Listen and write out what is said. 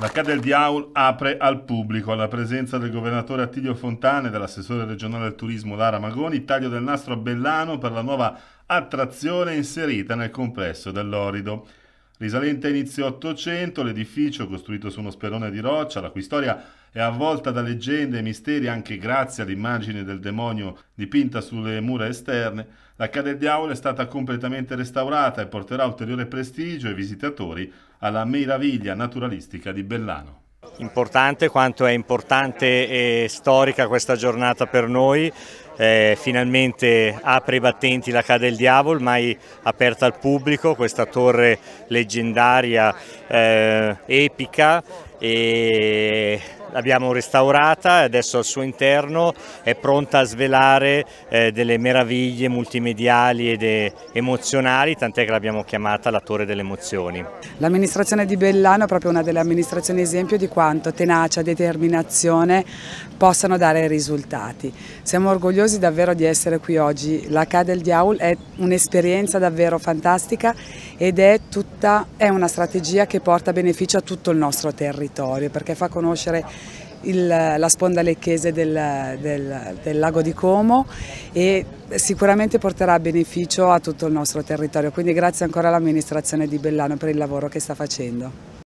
La Cadel di Aul apre al pubblico alla presenza del governatore Attilio Fontane, dell'assessore regionale al turismo Lara Magoni, taglio del nastro a Bellano per la nuova attrazione inserita nel complesso dell'Orido. Risalente a inizio 800, l'edificio, costruito su uno sperone di roccia, la cui storia è avvolta da leggende e misteri anche grazie all'immagine del demonio dipinta sulle mura esterne, la Cade del Diavolo è stata completamente restaurata e porterà ulteriore prestigio ai visitatori alla meraviglia naturalistica di Bellano importante quanto è importante e storica questa giornata per noi. Eh, finalmente apre i battenti la Cade del Diavolo, mai aperta al pubblico, questa torre leggendaria, eh, epica e l'abbiamo restaurata e adesso al suo interno è pronta a svelare eh, delle meraviglie multimediali ed emozionali, tant'è che l'abbiamo chiamata la Torre delle Emozioni. L'amministrazione di Bellano è proprio una delle amministrazioni esempio di quanto tenacia, determinazione possano dare risultati. Siamo orgogliosi davvero di essere qui oggi, la Cadel Diaul è un'esperienza davvero fantastica ed è, tutta, è una strategia che porta beneficio a tutto il nostro territorio perché fa conoscere il, la sponda lecchese del, del, del lago di Como e sicuramente porterà beneficio a tutto il nostro territorio. Quindi grazie ancora all'amministrazione di Bellano per il lavoro che sta facendo.